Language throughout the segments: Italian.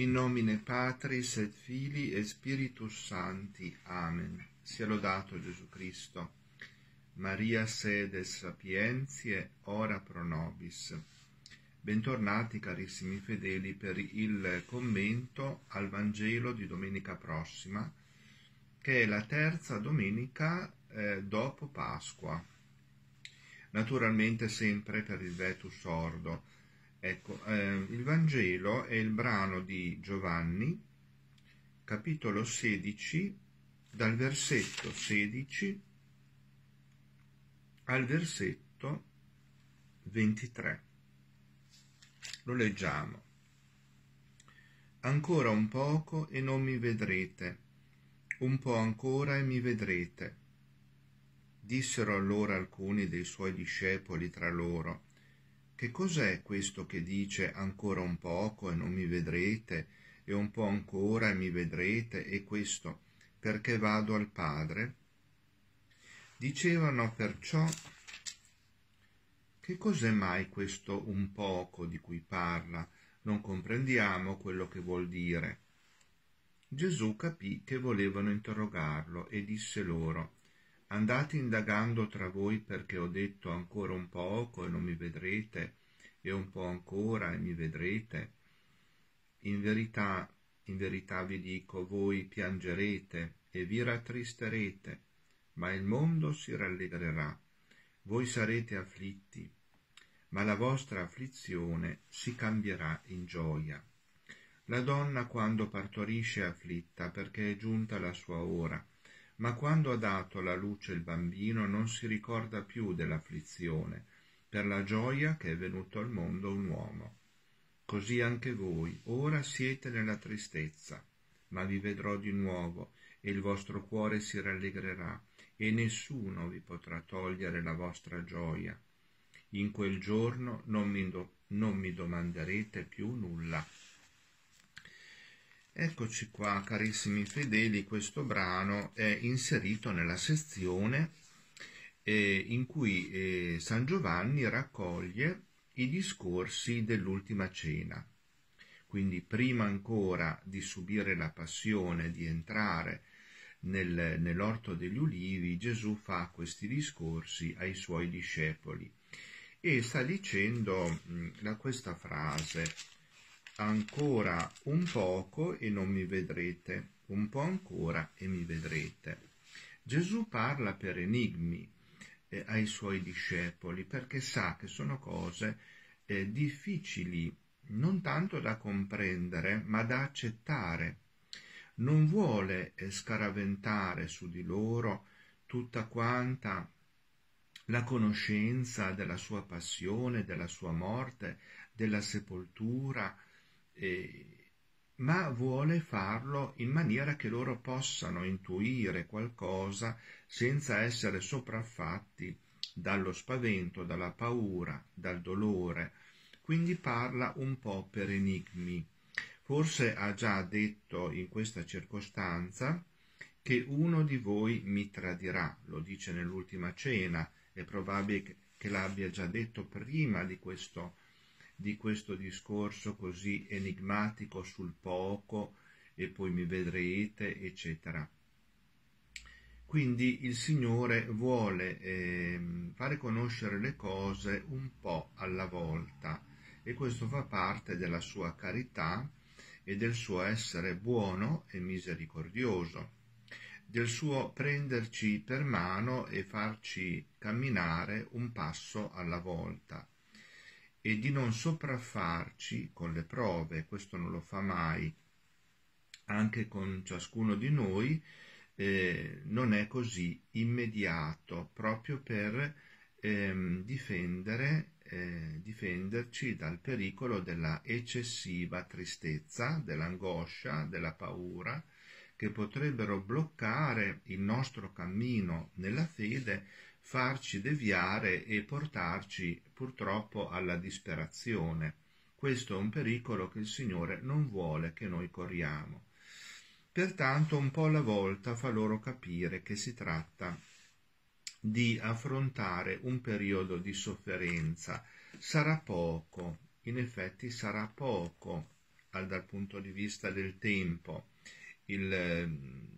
In nomine Patris et Fili e Spiritus Santi. Amen. Sia lodato Gesù Cristo. Maria sede sapientie, ora pro nobis. Bentornati carissimi fedeli per il commento al Vangelo di domenica prossima, che è la terza domenica eh, dopo Pasqua. Naturalmente sempre per il vetus sordo, Ecco, eh, il Vangelo è il brano di Giovanni, capitolo 16, dal versetto 16 al versetto 23. Lo leggiamo. Ancora un poco e non mi vedrete, un po' ancora e mi vedrete. Dissero allora alcuni dei suoi discepoli tra loro, che cos'è questo che dice ancora un poco e non mi vedrete, e un po' ancora e mi vedrete, e questo perché vado al Padre? Dicevano perciò che cos'è mai questo un poco di cui parla? Non comprendiamo quello che vuol dire. Gesù capì che volevano interrogarlo e disse loro andate indagando tra voi perché ho detto ancora un poco e non mi vedrete, e un po' ancora e mi vedrete. In verità, in verità vi dico, voi piangerete e vi rattristerete, ma il mondo si rallegrerà. Voi sarete afflitti, ma la vostra afflizione si cambierà in gioia. La donna quando partorisce è afflitta perché è giunta la sua ora ma quando ha dato alla luce il bambino non si ricorda più dell'afflizione, per la gioia che è venuto al mondo un uomo. Così anche voi ora siete nella tristezza, ma vi vedrò di nuovo, e il vostro cuore si rallegrerà, e nessuno vi potrà togliere la vostra gioia. In quel giorno non mi, do non mi domanderete più nulla. Eccoci qua carissimi fedeli, questo brano è inserito nella sezione eh, in cui eh, San Giovanni raccoglie i discorsi dell'ultima cena. Quindi prima ancora di subire la passione, di entrare nel, nell'orto degli ulivi, Gesù fa questi discorsi ai suoi discepoli e sta dicendo mh, mm, questa frase ancora un poco e non mi vedrete, un po' ancora e mi vedrete. Gesù parla per enigmi eh, ai suoi discepoli perché sa che sono cose eh, difficili non tanto da comprendere ma da accettare. Non vuole eh, scaraventare su di loro tutta quanta la conoscenza della sua passione, della sua morte, della sepoltura, eh, ma vuole farlo in maniera che loro possano intuire qualcosa senza essere sopraffatti dallo spavento, dalla paura, dal dolore. Quindi parla un po' per enigmi. Forse ha già detto in questa circostanza che uno di voi mi tradirà, lo dice nell'ultima cena, è probabile che l'abbia già detto prima di questo di questo discorso così enigmatico sul poco e poi mi vedrete, eccetera. Quindi il Signore vuole eh, fare conoscere le cose un po' alla volta e questo fa parte della sua carità e del suo essere buono e misericordioso, del suo prenderci per mano e farci camminare un passo alla volta e di non sopraffarci con le prove, questo non lo fa mai, anche con ciascuno di noi, eh, non è così immediato, proprio per ehm, difendere, eh, difenderci dal pericolo della eccessiva tristezza, dell'angoscia, della paura, che potrebbero bloccare il nostro cammino nella fede farci deviare e portarci purtroppo alla disperazione. Questo è un pericolo che il Signore non vuole che noi corriamo. Pertanto un po' alla volta fa loro capire che si tratta di affrontare un periodo di sofferenza. Sarà poco, in effetti sarà poco dal punto di vista del tempo. Il ehm,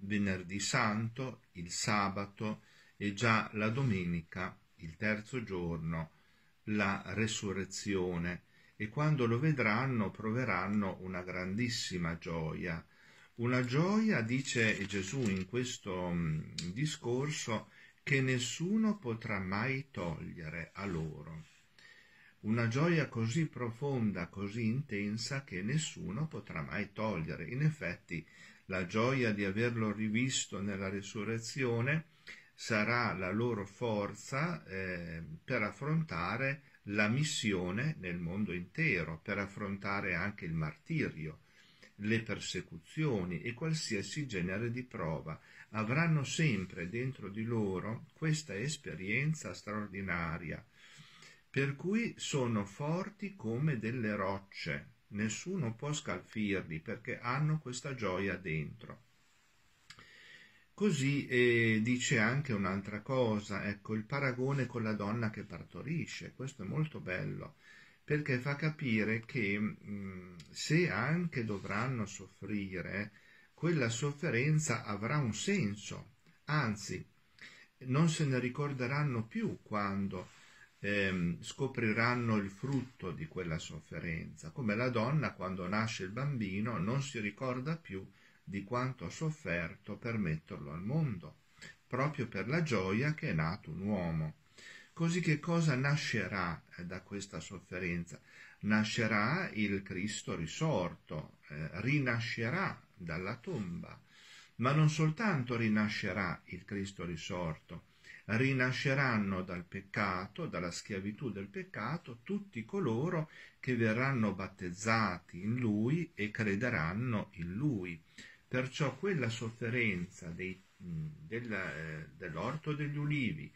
venerdì santo, il sabato, e già la domenica, il terzo giorno, la resurrezione e quando lo vedranno proveranno una grandissima gioia. Una gioia, dice Gesù in questo mm, discorso, che nessuno potrà mai togliere a loro. Una gioia così profonda, così intensa, che nessuno potrà mai togliere. In effetti, la gioia di averlo rivisto nella resurrezione sarà la loro forza eh, per affrontare la missione nel mondo intero, per affrontare anche il martirio, le persecuzioni e qualsiasi genere di prova. Avranno sempre dentro di loro questa esperienza straordinaria, per cui sono forti come delle rocce, nessuno può scalfirli perché hanno questa gioia dentro. Così eh, dice anche un'altra cosa, ecco, il paragone con la donna che partorisce, questo è molto bello, perché fa capire che mh, se anche dovranno soffrire, quella sofferenza avrà un senso, anzi, non se ne ricorderanno più quando eh, scopriranno il frutto di quella sofferenza, come la donna quando nasce il bambino non si ricorda più di quanto ha sofferto per metterlo al mondo, proprio per la gioia che è nato un uomo. Così che cosa nascerà eh, da questa sofferenza? Nascerà il Cristo risorto, eh, rinascerà dalla tomba, ma non soltanto rinascerà il Cristo risorto, rinasceranno dal peccato, dalla schiavitù del peccato, tutti coloro che verranno battezzati in lui e crederanno in lui. Perciò quella sofferenza dei, mm, della, eh, dell'orto degli ulivi,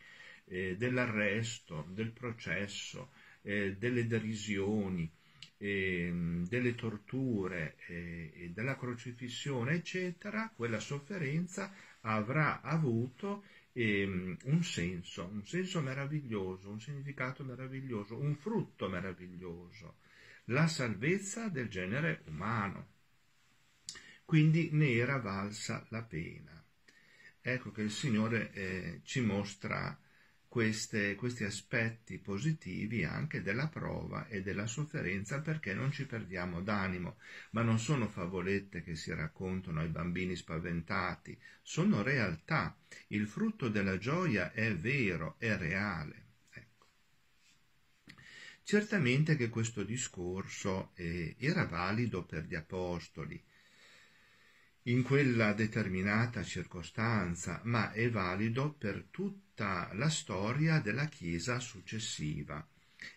eh, dell'arresto, del processo, eh, delle derisioni, ehm, delle torture eh, e della crocifissione, eccetera, quella sofferenza avrà avuto ehm, un senso, un senso meraviglioso, un significato meraviglioso, un frutto meraviglioso, la salvezza del genere umano quindi ne era valsa la pena. Ecco che il Signore eh, ci mostra queste, questi aspetti positivi anche della prova e della sofferenza perché non ci perdiamo d'animo, ma non sono favolette che si raccontano ai bambini spaventati, sono realtà, il frutto della gioia è vero, è reale. Ecco. Certamente che questo discorso eh, era valido per gli apostoli, in quella determinata circostanza, ma è valido per tutta la storia della Chiesa successiva.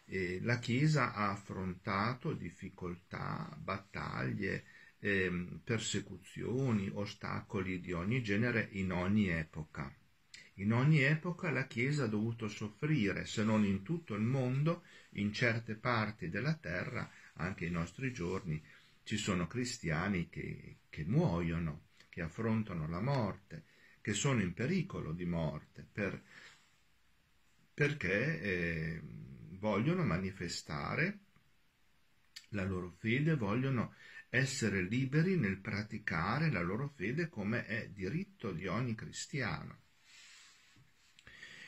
Eh, la Chiesa ha affrontato difficoltà, battaglie, eh, persecuzioni, ostacoli di ogni genere in ogni epoca. In ogni epoca la Chiesa ha dovuto soffrire, se non in tutto il mondo, in certe parti della terra, anche i nostri giorni, ci sono cristiani che, che muoiono, che affrontano la morte, che sono in pericolo di morte per, perché eh, vogliono manifestare la loro fede, vogliono essere liberi nel praticare la loro fede come è diritto di ogni cristiano.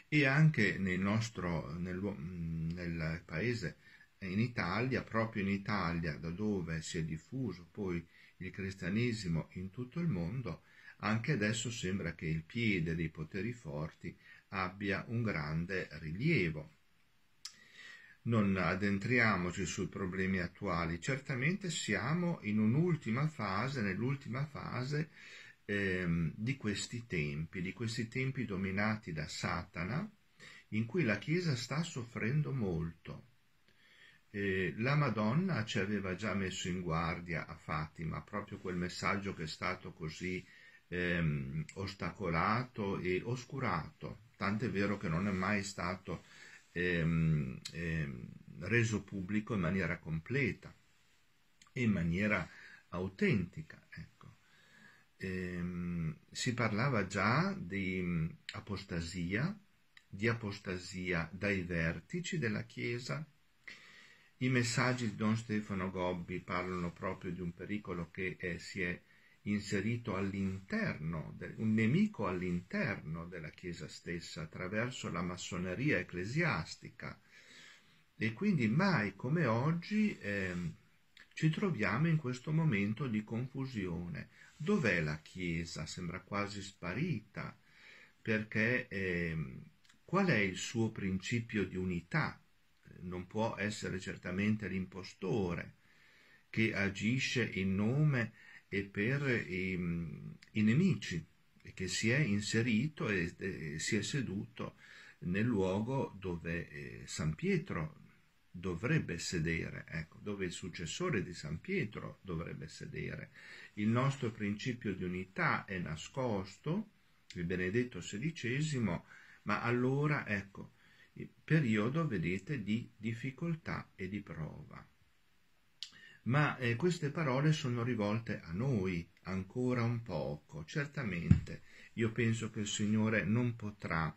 E anche nel nostro nel, mm, nel paese in Italia, proprio in Italia, da dove si è diffuso poi il cristianesimo in tutto il mondo, anche adesso sembra che il piede dei poteri forti abbia un grande rilievo. Non addentriamoci sui problemi attuali, certamente siamo in un'ultima fase, nell'ultima fase ehm, di questi tempi, di questi tempi dominati da Satana, in cui la Chiesa sta soffrendo molto e la Madonna ci aveva già messo in guardia a Fatima proprio quel messaggio che è stato così ehm, ostacolato e oscurato, tant'è vero che non è mai stato ehm, ehm, reso pubblico in maniera completa, in maniera autentica. Ecco. Ehm, si parlava già di apostasia, di apostasia dai vertici della Chiesa, i messaggi di Don Stefano Gobbi parlano proprio di un pericolo che è, eh, si è inserito all'interno, un nemico all'interno della Chiesa stessa attraverso la massoneria ecclesiastica. E quindi mai come oggi eh, ci troviamo in questo momento di confusione. Dov'è la Chiesa? Sembra quasi sparita, perché eh, qual è il suo principio di unità? non può essere certamente l'impostore che agisce in nome e per i, mm, i nemici che si è inserito e, e, si è seduto nel luogo dove eh, San Pietro dovrebbe sedere, ecco, dove il successore di San Pietro dovrebbe sedere. Il nostro principio di unità è nascosto, il Benedetto XVI, ma allora, ecco, periodo, vedete, di difficoltà e di prova. Ma eh, queste parole sono rivolte a noi ancora un poco, certamente. Io penso che il Signore non potrà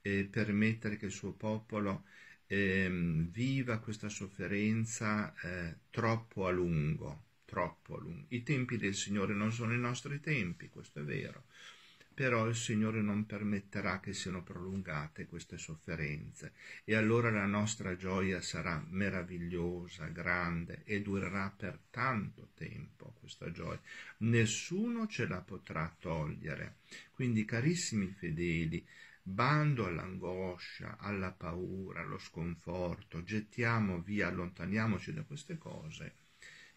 eh, permettere che il suo popolo eh, viva questa sofferenza eh, troppo a lungo, troppo a lungo. I tempi del Signore non sono i nostri tempi, questo è vero, però il Signore non permetterà che siano prolungate queste sofferenze e allora la nostra gioia sarà meravigliosa, grande e durerà per tanto tempo questa gioia. Nessuno ce la potrà togliere. Quindi carissimi fedeli, bando all'angoscia, alla paura, allo sconforto, gettiamo via, allontaniamoci da queste cose.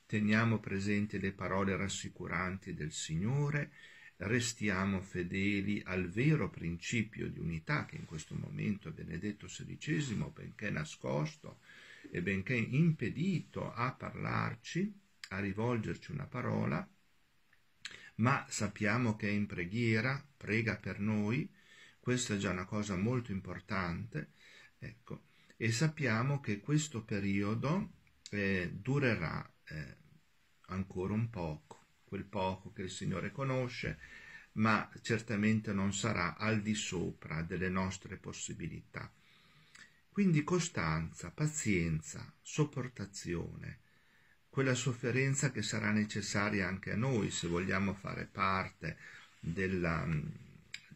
Teniamo presenti le parole rassicuranti del Signore restiamo fedeli al vero principio di unità che in questo momento Benedetto XVI, benché nascosto e benché impedito a parlarci, a rivolgerci una parola, ma sappiamo che è in preghiera, prega per noi, questa è già una cosa molto importante, ecco, e sappiamo che questo periodo eh, durerà eh, ancora un poco quel poco che il Signore conosce, ma certamente non sarà al di sopra delle nostre possibilità. Quindi costanza, pazienza, sopportazione, quella sofferenza che sarà necessaria anche a noi se vogliamo fare parte della,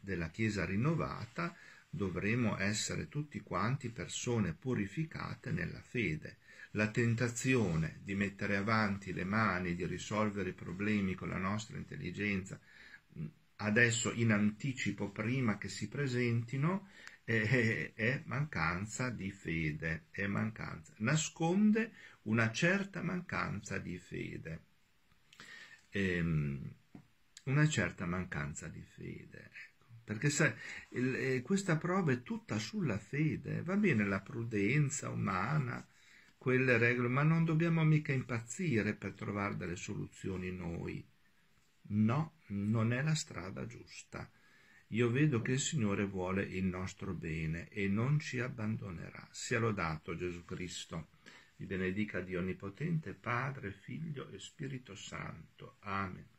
della Chiesa rinnovata, dovremo essere tutti quanti persone purificate nella fede. La tentazione di mettere avanti le mani, di risolvere i problemi con la nostra intelligenza, adesso in anticipo prima che si presentino, è, è mancanza di fede, è mancanza. nasconde una certa mancanza di fede. Ehm, una certa mancanza di fede. Perché sai, il, eh, questa prova è tutta sulla fede, va bene la prudenza umana, quelle regole, ma non dobbiamo mica impazzire per trovare delle soluzioni noi. No, non è la strada giusta. Io vedo che il Signore vuole il nostro bene e non ci abbandonerà. Sia lodato Gesù Cristo. Vi benedica Dio Onnipotente, Padre, Figlio e Spirito Santo. Amen.